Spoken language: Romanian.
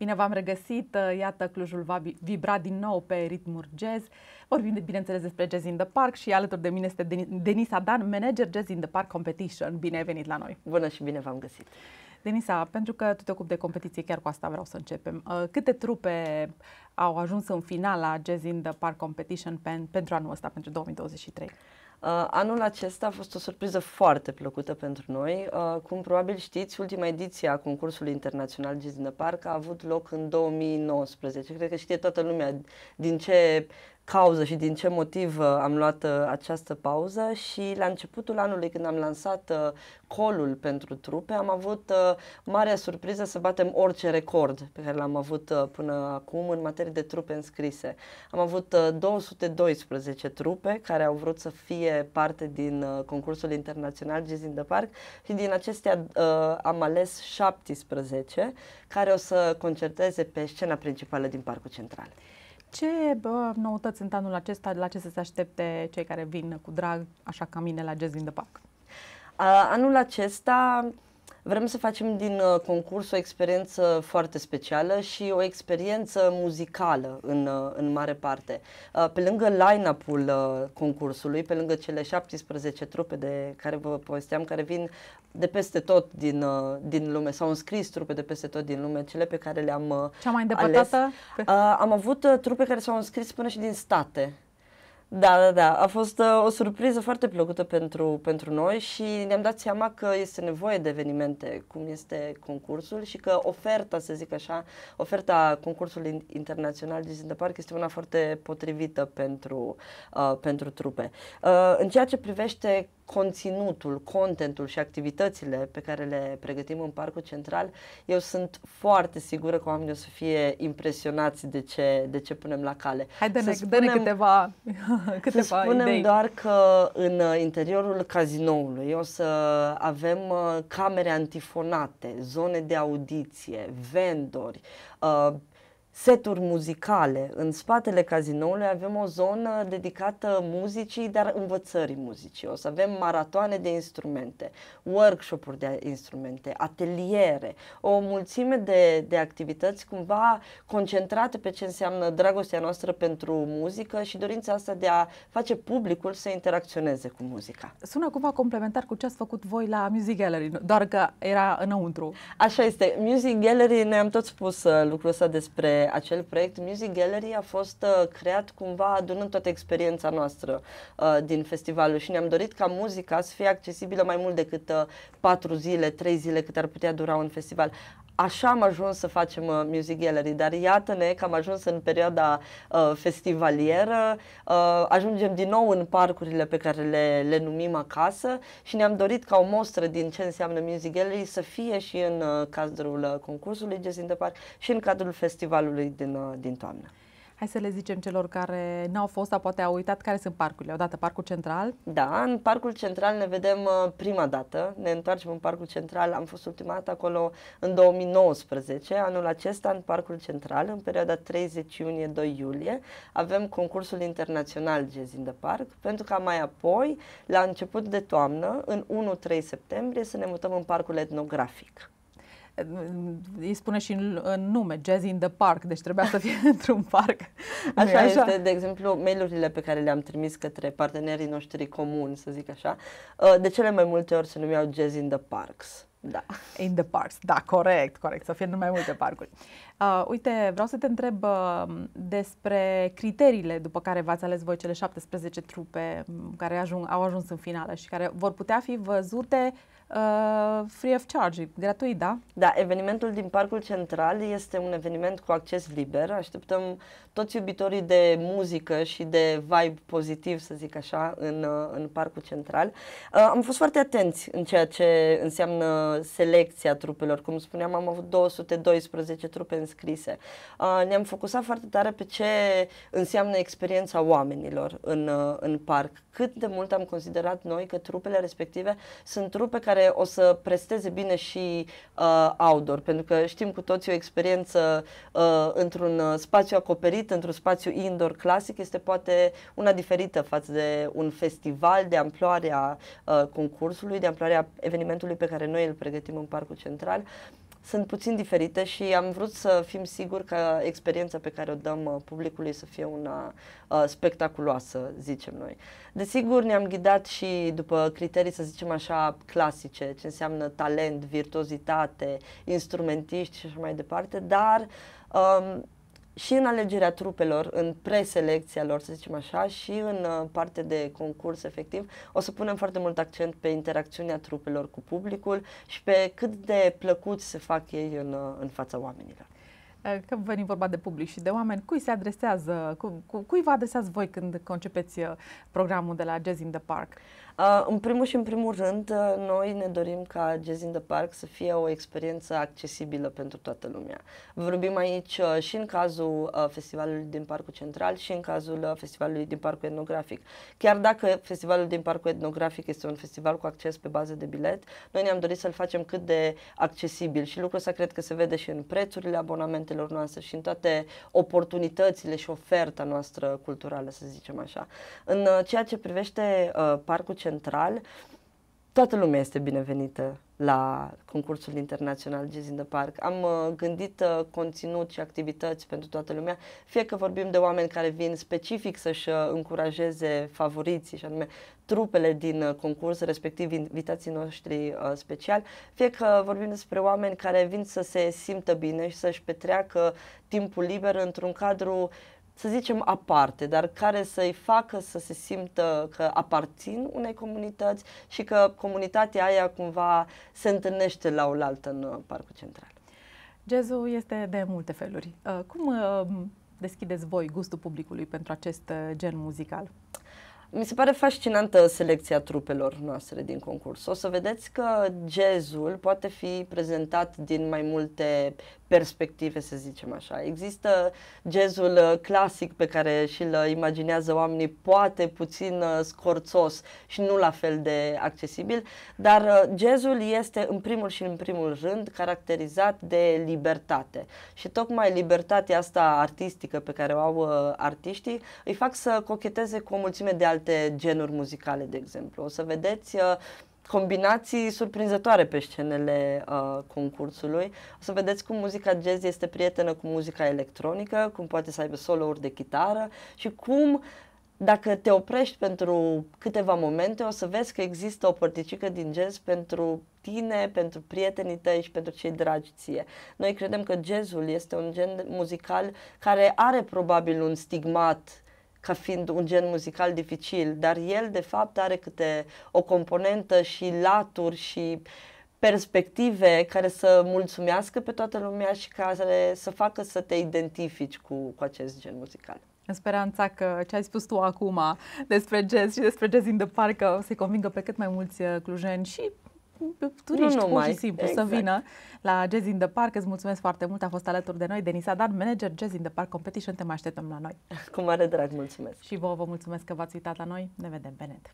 Bine v-am regăsit, uh, iată Clujul va vibra din nou pe ritmuri jazz. Vorbim, bineînțeles, despre Jazz in the Park și alături de mine este Denisa Dan, manager Jazz in the Park Competition. Bine ai venit la noi! Bună și bine v-am găsit! Denisa, pentru că tu te ocupi de competiție, chiar cu asta vreau să începem. Uh, câte trupe au ajuns în finala Jazz in the Park Competition pentru anul ăsta, pentru 2023? Uh, anul acesta a fost o surpriză foarte plăcută pentru noi. Uh, cum probabil știți, ultima ediție a concursului internațional Gizină Parc a avut loc în 2019. Cred că știe toată lumea din ce cauză și din ce motiv uh, am luat uh, această pauză și la începutul anului când am lansat uh, colul pentru trupe am avut marea surpriză să batem orice record pe care l-am avut până acum în materie de trupe înscrise. Am avut 212 trupe care au vrut să fie parte din concursul internațional Jazz in the Park și din acestea am ales 17 care o să concerteze pe scena principală din Parcul Central. Ce bă, noutăți sunt anul acesta, la ce să se aștepte cei care vin cu drag, așa ca mine, la Jazz in the Park? Uh, anul acesta Vrem să facem din uh, concurs o experiență foarte specială și o experiență muzicală în, uh, în mare parte. Uh, pe lângă line-up-ul concursului, pe lângă cele 17 trupe de care vă povesteam, care vin de peste tot din, din lume, s-au înscris trupe de peste tot din lume, cele pe care le-am Cea mai îndepărtată? Ales. Am avut trupe care s-au înscris până și din state. Da, da, da. A fost uh, o surpriză foarte plăcută pentru, pentru noi și ne-am dat seama că este nevoie de evenimente, cum este concursul și că oferta, să zic așa, oferta concursului internațional de the parc este una foarte potrivită pentru, uh, pentru trupe. Uh, în ceea ce privește conținutul, contentul și activitățile pe care le pregătim în Parcul Central, eu sunt foarte sigură că oamenii o să fie impresionați de ce, de ce punem la cale. Hai, dă-ne, spunem, dă câteva, câteva să spunem idei. doar că în uh, interiorul cazinoului o să avem uh, camere antifonate, zone de audiție, vendori, uh, seturi muzicale. În spatele cazinoului avem o zonă dedicată muzicii, dar învățării muzicii. O să avem maratoane de instrumente, workshop-uri de instrumente, ateliere, o mulțime de, de activități cumva concentrate pe ce înseamnă dragostea noastră pentru muzică și dorința asta de a face publicul să interacționeze cu muzica. Sună cumva complementar cu ce ați făcut voi la Music Gallery, doar că era înăuntru. Așa este. Music Gallery, ne-am tot spus uh, lucrul ăsta despre acel proiect Music Gallery a fost uh, creat cumva adunând toată experiența noastră uh, din festivalul și ne-am dorit ca muzica să fie accesibilă mai mult decât uh, patru zile, trei zile cât ar putea dura un festival așa am ajuns să facem uh, Music Gallery, dar iată-ne că am ajuns în perioada uh, festivalieră, uh, ajungem din nou în parcurile pe care le, le numim acasă și ne-am dorit ca o mostră din ce înseamnă Music Gallery să fie și în uh, cadrul uh, concursului Jazz in the Park și în cadrul festivalului din, uh, din toamnă. Hai să le zicem celor care n-au fost sau poate au uitat care sunt parcurile. Odată Parcul Central? Da, în Parcul Central ne vedem uh, prima dată. Ne întoarcem în Parcul Central. Am fost ultima dată acolo în 2019, anul acesta în Parcul Central, în perioada 30 iunie-2 iulie. Avem concursul internațional Jazz in the Park, pentru ca mai apoi, la început de toamnă, în 1-3 septembrie, să ne mutăm în Parcul Etnografic îi spune și în, în nume, Jazz in the Park, deci trebuia să fie într-un parc. Așa, așa este, de exemplu, mail-urile pe care le-am trimis către partenerii noștri comuni, să zic așa, ă, de cele mai multe ori se numeau Jazz in the Parks. Da. In the parks, da, corect, corect, să fie în mai multe parcuri. Uh, uite, vreau să te întreb uh, despre criteriile după care v-ați ales voi cele 17 trupe care ajung, au ajuns în finală și care vor putea fi văzute uh, free of charge, gratuit, da? Da, evenimentul din Parcul Central este un eveniment cu acces liber. Așteptăm toți iubitorii de muzică și de vibe pozitiv, să zic așa, în, uh, în Parcul Central. Uh, am fost foarte atenți în ceea ce înseamnă selecția trupelor. Cum spuneam, am avut 212 trupe înscrise. Uh, ne-am focusat foarte tare pe ce înseamnă experiența oamenilor în, uh, în parc. Cât de mult am considerat noi că trupele respective sunt trupe care care o să presteze bine și uh, outdoor, pentru că știm cu toții o experiență uh, într-un uh, spațiu acoperit, într-un spațiu indoor clasic, este poate una diferită față de un festival de amploarea uh, concursului, de amploarea evenimentului pe care noi îl pregătim în Parcul Central. Uh, sunt puțin diferite și am vrut să fim siguri că experiența pe care o dăm uh, publicului să fie una uh, spectaculoasă, zicem noi. Desigur, ne-am ghidat și după criterii, să zicem așa, clasice, ce înseamnă talent, virtuozitate, instrumentiști și așa mai departe, dar um, și în alegerea trupelor, în preselecția lor, să zicem așa, și în uh, parte de concurs efectiv, o să punem foarte mult accent pe interacțiunea trupelor cu publicul și pe cât de plăcuți se fac ei în, uh, în fața oamenilor. Eh, că veni vorba de public și de oameni, cui se adresează, cu, cu, cui vă adresați voi când concepeți eh, programul de la Jazz in the Park? Uh, în primul și în primul rând, noi ne dorim ca Jazz in the Park să fie o experiență accesibilă pentru toată lumea. Vorbim aici uh, și în cazul uh, festivalului din Parcul Central și în cazul uh, festivalului din Parcul Etnografic. Chiar dacă festivalul din Parcul Etnografic este un festival cu acces pe bază de bilet, noi ne-am dorit să-l facem cât de accesibil și lucrul ăsta cred că se vede și în prețurile abonamentelor talentelor noastre și în toate oportunitățile și oferta noastră culturală, să zicem așa. În uh, ceea ce privește uh, Parcul Central, toată lumea este binevenită la concursul internațional Jazz in the Park. Am uh, gândit uh, conținut și activități pentru toată lumea, fie că vorbim de oameni care vin specific să-și uh, încurajeze favoriții, și anume trupele din uh, concurs, respectiv invitații noștri uh, speciali, fie că vorbim despre oameni care vin să se simtă bine și să-și petreacă timpul liber într-un cadru uh, să zicem, aparte, dar care să-i facă să se simtă că aparțin unei comunități și că comunitatea aia cumva se întâlnește la oaltă în uh, Parcul Central. Jazzul este de multe feluri. Uh, cum uh, deschideți voi gustul publicului pentru acest gen muzical? Mi se pare fascinantă selecția trupelor noastre din concurs. O să vedeți că jazzul poate fi prezentat din mai multe perspective, să zicem așa. Există jazzul uh, clasic pe care și-l uh, imaginează oamenii, poate puțin uh, scorțos și nu la fel de accesibil, dar jazzul este în primul și în primul rând caracterizat de libertate. Și tocmai libertatea asta artistică pe care o au artiștii îi fac să cocheteze cu o mulțime de alte genuri muzicale, de exemplu. O să vedeți combinații surprinzătoare pe scenele uh, concursului. O să vedeți cum muzica jazz este prietenă cu muzica electronică, cum poate să aibă solo-uri de chitară și cum dacă te oprești pentru câteva momente, o să vezi că există o părticică din jazz pentru tine, pentru prietenii tăi și pentru cei dragi ție. Noi credem că jazzul este un gen muzical care are probabil un stigmat ca fiind un gen muzical dificil, dar el de fapt are câte o componentă și laturi și perspective care să mulțumească pe toată lumea și care să facă să te identifici cu, cu acest gen muzical. În speranța că ce ai spus tu acum despre jazz și despre jazz in the park o să-i convingă pe cât mai mulți uh, clujeni și turiști, nu numai. pur și simplu, exact. să vină la Jazz in the Park. Îți mulțumesc foarte mult, a fost alături de noi Denisa Dan, manager Jazz in the Park Competition. Te mai așteptăm la noi. Cu mare drag, mulțumesc. Și vouă vă mulțumesc că v-ați uitat la noi. Ne vedem pe net.